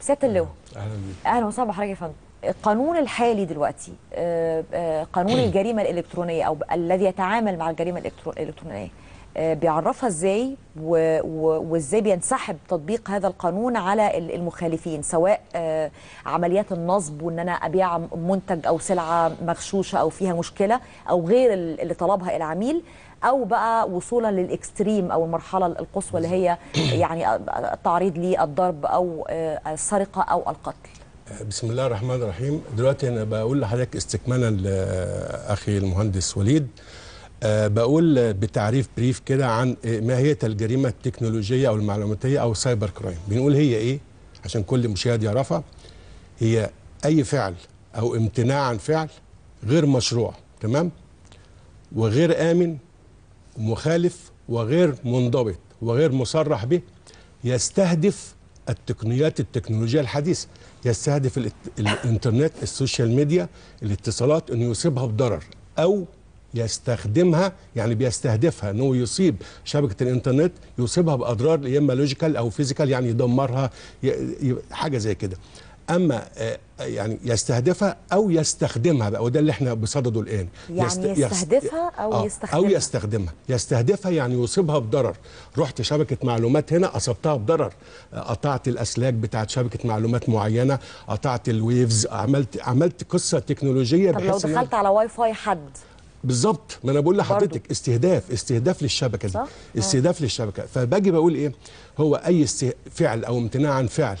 سياده اللواء اهلا بيك اهلا وسهلا بحضرتك يا فندم القانون الحالي دلوقتي آه، آه، قانون الجريمه الالكترونيه او الذي يتعامل مع الجريمه الالكترونيه آه، بيعرفها ازاي وازاي بينسحب تطبيق هذا القانون على المخالفين سواء آه، عمليات النصب وان انا ابيع منتج او سلعه مغشوشه او فيها مشكله او غير اللي طلبها العميل او بقى وصولا للاكستريم او المرحله القصوى اللي هي يعني التعريض آه، للضرب او السرقه او القتل بسم الله الرحمن الرحيم دلوقتي انا بقول لحضرتك استكمالا لاخي المهندس وليد أه بقول بتعريف بريف كده عن ماهيه الجريمه التكنولوجيه او المعلوماتيه او السايبر كرايم بنقول هي ايه عشان كل مشاهد يعرفها هي اي فعل او امتناع عن فعل غير مشروع تمام وغير امن مخالف وغير منضبط وغير مصرح به يستهدف التقنيات التكنولوجيا الحديثه يستهدف الانترنت السوشيال ميديا الاتصالات انه يصيبها بضرر او يستخدمها يعني بيستهدفها انه يصيب شبكه الانترنت يصيبها باضرار يا اما لوجيكال او فيزيكال يعني يدمرها حاجه زي كده اما آه، يعني يستهدفها او يستخدمها بقى وده اللي احنا بصدده الان يعني يست... يستهدفها او آه. يستخدمها او يستخدمها يستهدفها يعني يصيبها بضرر رحت شبكه معلومات هنا اصبتها بضرر قطعت الاسلاك بتاعه شبكه معلومات معينه قطعت الويفز عملت عملت قصه تكنولوجيه طب لو دخلت يعني... على واي فاي حد بالظبط ما انا بقول لحضرتك استهداف استهداف للشبكه دي صح؟ آه. استهداف للشبكه فباجي بقول ايه هو اي استه... فعل او امتناع عن فعل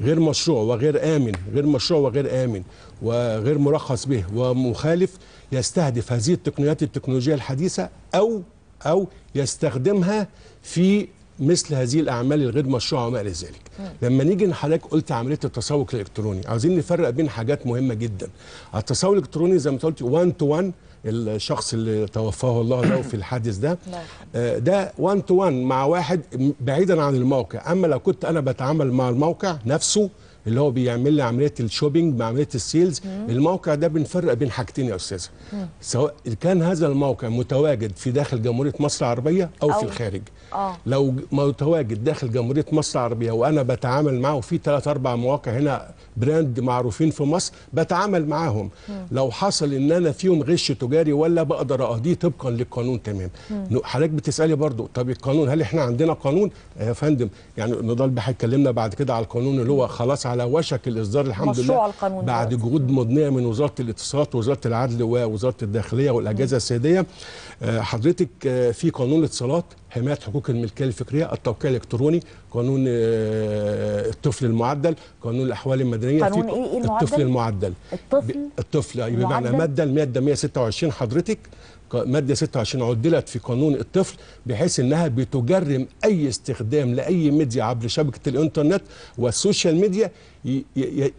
غير مشروع وغير امن غير مشروع وغير امن وغير مرخص به ومخالف يستهدف هذه التقنيات التكنولوجيه الحديثه او او يستخدمها في مثل هذه الاعمال الغير مشروعه وما الى ذلك لما نيجي لحضرتك قلت عمليه التسوق الالكتروني عاوزين نفرق بين حاجات مهمه جدا التسوق الالكتروني زي ما قلت 1 تو 1 الشخص اللي توفاه الله له في الحادث ده نعم. آه، ده 1 تو 1 مع واحد بعيدا عن الموقع اما لو كنت انا بتعامل مع الموقع نفسه اللي هو بيعمل لي عمليه الشوبينج مع عمليه السيلز مم. الموقع ده بنفرق بين حاجتين يا استاذه سواء كان هذا الموقع متواجد في داخل جمهوريه مصر العربيه او, أو. في الخارج أو. آه. لو متواجد داخل جمهوريه مصر العربيه وانا بتعامل معه في ثلاث اربع مواقع هنا براند معروفين في مصر بتعامل معاهم مم. لو حصل ان انا فيهم غش تجاري ولا بقدر اقضيه طبقا للقانون تمام حضرتك بتسالي برضو طب القانون هل احنا عندنا قانون آه، يا فندم يعني نضال بيحكي اتكلمنا بعد كده على القانون اللي هو خلاص على وشك الاصدار الحمد لله القانون بعد جهود مضنيه من وزاره الاتصالات ووزاره العدل ووزاره الداخليه والاجهزه السياديه آه، حضرتك آه، في قانون الاتصالات حمايه حقوق الملكيه الفكريه التوقيع الالكتروني قانون آه، الطفل المعدل قانون الاحوال المدنيه قانون إيه؟, إيه المعدل؟ الطفل المعدل الطفل الطفل أيوة، بمعنى ماده الماده 126 حضرتك ماده 26 عدلت في قانون الطفل بحيث انها بتجرم اي استخدام لاي ميديا عبر شبكه الانترنت والسوشيال ميديا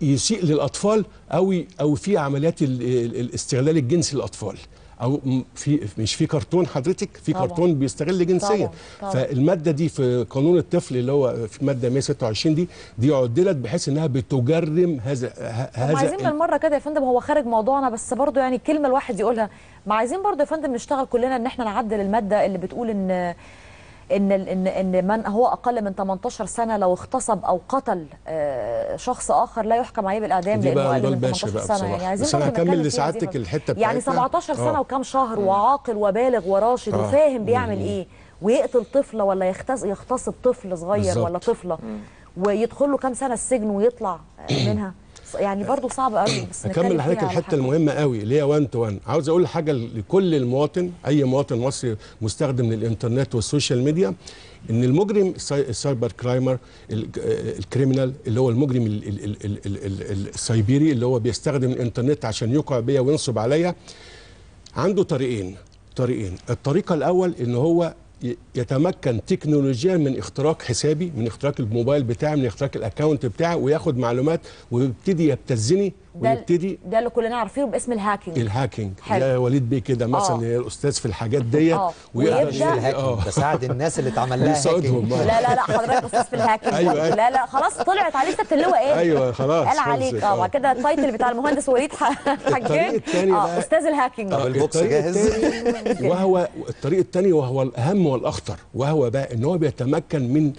يسيء للاطفال او او في عمليات الاستغلال الجنسي للاطفال او في مش في كرتون حضرتك في طبعا. كرتون بيستغل جنسيا طبعا. طبعا. فالماده دي في قانون الطفل اللي هو في ماده 126 دي دي عدلت بحيث انها بتجرم هذا هذا عايزين بالمره كده يا فندم هو خارج موضوعنا بس برضه يعني كلمه الواحد يقولها ما عايزين برضه يا فندم نشتغل كلنا ان احنا نعدل الماده اللي بتقول ان ان ان ان من هو اقل من 18 سنه لو اغتصب او قتل آه، شخص اخر لا يحكم عليه بالاعدام لانه اقل من 18 سنه يعني عايزين نكمل لسعادتك الحته بتاعتك يعني 17 سنه آه. وكام شهر آه. وعاقل وبالغ وراشد وفاهم بيعمل ايه ويقتل طفله ولا يغتصب يغتصب طفل صغير ولا طفله ويدخل له كام سنه السجن ويطلع منها يعني برضه صعب قوي بس اكمل لحضرتك الحته المهمه قوي اللي هي 1 تو 1 عاوز اقول حاجه لكل المواطن اي مواطن مصري مستخدم للانترنت والسوشيال ميديا ان المجرم السايبر كرايمر الكريمنال اللي هو المجرم السايبيري اللي هو بيستخدم الانترنت عشان يقع بيا وينصب عليا عنده طريقين طريقين الطريقه الاول ان هو يتمكن تكنولوجيا من اختراق حسابي من اختراق الموبايل بتاعي من اختراق الاكونت بتاعي وياخد معلومات ويبتدي يبتزني ويبتدي ده اللي كلنا عارفينه باسم الهاكينج الهاكينج يا وليد بيه كده مثلا آه. يا الاستاذ في الحاجات ديت آه. ويبدا اه ساعد الناس اللي اتعمل لها هاكينج لا لا لا حضرتك استاذ في الهاكينج أيوة لا لا خلاص طلعت عليه اللي اللواء ايه ايوه خلاص قال عليك اه كده التايتل بتاع المهندس وليد حجاج اه استاذ الهاكينج طب البوكس جاهز وهو الطريق الثاني وهو الاهم والاخطر وهو بقى ان هو بيتمكن من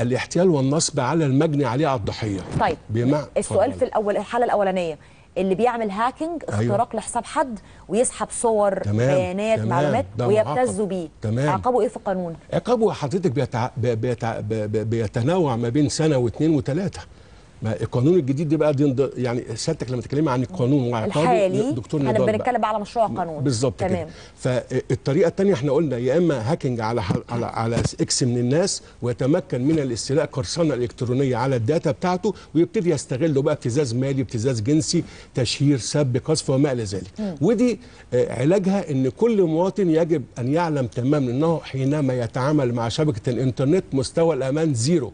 الاحتيال والنصب على المجني عليه على الضحيه طيب بما السؤال فضل. في الاول الحاله الاولانيه اللي بيعمل هاكينج اختراق أيوة. لحساب حد ويسحب صور بيانات معلومات ويبتزوا بيه عقابه ايه في القانون؟ عقابه حضرتك بيتع... بيتع... بيتنوع ما بين سنه واثنين وثلاثه ما القانون الجديد ده بقى دي يعني سيادتك لما تتكلمي عن القانون الحالي دكتور نضال احنا بنتكلم بقى على مشروع قانون بالظبط كده فالطريقه الثانيه احنا قلنا يا اما هاكينج على على على اكس من الناس ويتمكن من الاستيلاء قرصنه الكترونيه على الداتا بتاعته ويبتدي يستغله بقى ابتزاز مالي ابتزاز جنسي تشهير سب قذف وما الى ذلك ودي آه، علاجها ان كل مواطن يجب ان يعلم تماما انه حينما يتعامل مع شبكه الانترنت مستوى الامان زيرو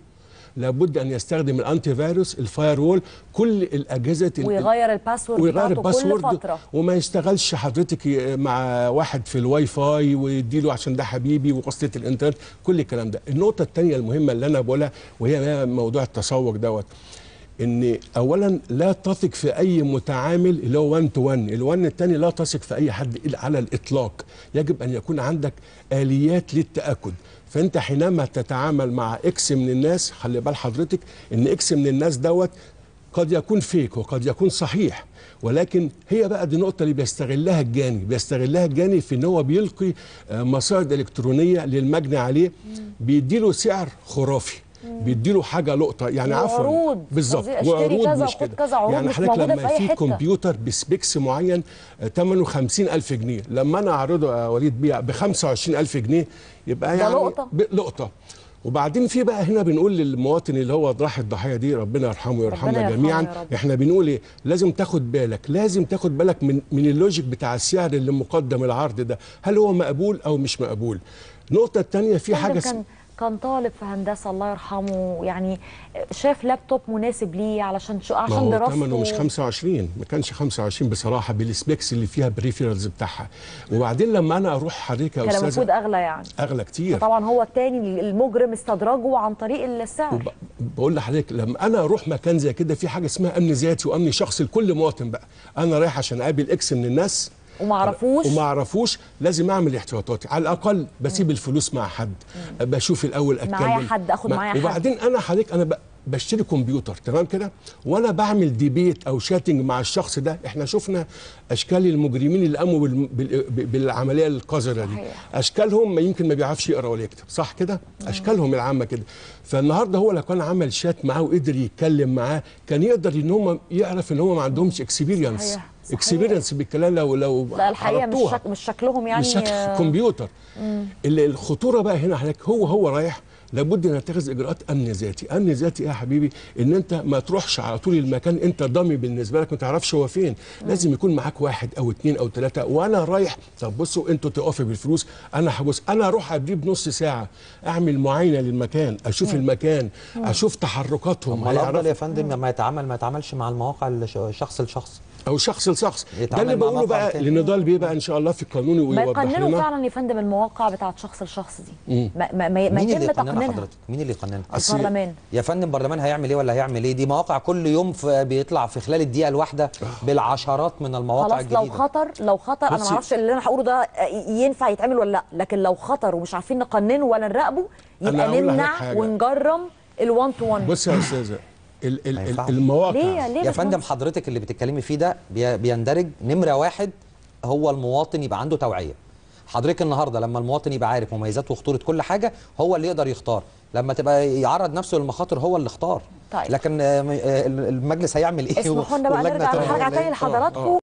لابد ان يستخدم الانتي فيروس الفاير وول كل الاجهزه ويغير الباسورد ويغير الباسورد كل فتره وما يشتغلش حضرتك مع واحد في الواي فاي ويديله عشان ده حبيبي وقصه الانترنت كل الكلام ده النقطه الثانيه المهمه اللي انا بقولها وهي موضوع التسوق دوت ان اولا لا تثق في اي متعامل اللي هو 1 تو 1 ال1 الثاني لا تثق في اي حد على الاطلاق يجب ان يكون عندك اليات للتاكد فانت حينما تتعامل مع اكس من الناس خلي بال حضرتك ان اكس من الناس دوت قد يكون فيك وقد يكون صحيح ولكن هي بقى دي النقطة اللي بيستغلها الجاني بيستغلها الجاني في ان هو بيلقي آه، مصائد الكترونية للمجني عليه بيديله سعر خرافي بيديله حاجه لقطه يعني عفوا بالظبط وعروض مش كده يعني حضرتك لما في, في كمبيوتر بسبيكس معين ثمنه آه، 50000 جنيه لما انا اعرضه يا وليد بيع ب 25000 جنيه يبقى يعني لقطه لقطه وبعدين في بقى هنا بنقول للمواطن اللي هو راح الضحيه دي ربنا يرحمه ويرحمنا جميعا احنا بنقول ايه لازم تاخد بالك لازم تاخد بالك من من اللوجيك بتاع السعر اللي مقدم العرض ده هل هو مقبول او مش مقبول النقطه الثانيه في حاجه كان طالب في هندسه الله يرحمه يعني شاف لابتوب مناسب ليه علشان شو عشان دراسته ثمنه مش 25 ما كانش 25 بصراحه بالسبيكس اللي فيها بريفيرالز بتاعها وبعدين لما انا اروح حضرتك يا استاذ كان اغلى يعني اغلى كتير طبعا هو الثاني المجرم استدرجه عن طريق السعر وب... بقول لحضرتك لما انا اروح مكان زي كده في حاجه اسمها امن ذاتي وامن شخصي لكل مواطن بقى انا رايح عشان اقابل اكس من الناس وما عرفوش وما عرفوش لازم اعمل احتياطاتي على الاقل بسيب الفلوس مع حد بشوف الاول اتكلم معايا حد اخد معايا حد وبعدين انا حضرتك انا بشتري كمبيوتر تمام كده وانا بعمل ديبيت او شاتنج مع الشخص ده احنا شفنا اشكال المجرمين اللي قاموا بالعمليه القذره دي اشكالهم ما يمكن ما بيعرفش يقرا ولا يكتب صح كده اشكالهم العامه كده فالنهارده هو لو كان عمل شات معاه وقدر يتكلم معاه كان يقدر ان هم يعرف ان هم ما عندهمش اكسبيرينس اكسبيرينس بالكلام لو لو لا الحقيقه مش, شك مش شكلهم يعني مش آه، شكل كمبيوتر اللي الخطوره بقى هنا هناك هو هو رايح لابد ان نتخذ اجراءات امن ذاتي، امن ذاتي يا حبيبي؟ ان انت ما تروحش على طول المكان انت ضامي بالنسبه لك ما تعرفش هو فين، لازم يكون معاك واحد او اثنين او ثلاثه وانا رايح طب بصوا انتوا تقفوا بالفلوس انا هبص انا اروح قبليه بنص ساعه اعمل معاينه للمكان، اشوف مم. المكان، مم. اشوف تحركاتهم ما الافضل يا فندم ما يتعامل ما يتعاملش مع المواقع شخص لشخص او شخص لشخص ده اللي بقوله بقى لنضال بيه بقى ان شاء الله في القانون ويوضح لنا يقننوا فعلا يا فندم المواقع بتاعت شخص لشخص دي ما, ما, ما مين يتم اللي تقنينها حضرتك مين اللي يقننها البرلمان يا فندم البرلمان هيعمل ايه ولا هيعمل ايه دي مواقع كل يوم بيطلع في خلال الدقيقه الواحده آه. بالعشرات من المواقع خلاص الجديده لو خطر لو خطر انا ما اعرفش اللي انا هقوله ده ينفع يتعمل ولا لا لكن لو خطر ومش عارفين نقننه ولا نراقبه يبقى نمنع ونجرم ال1 تو 1 بص يا استاذه ال ال ال المواقع ليه؟ ليه يا فندم حضرتك اللي بتتكلمي فيه ده بيندرج نمره واحد هو المواطن يبقى عنده توعيه حضرتك النهارده لما المواطن يبقى عارف مميزات وخطوره كل حاجه هو اللي يقدر يختار لما تبقى يعرض نفسه للمخاطر هو اللي اختار طيب. لكن آه، آه، المجلس هيعمل ايه اسمحوا لنا بقى نرجع إيه؟ لحضراتكم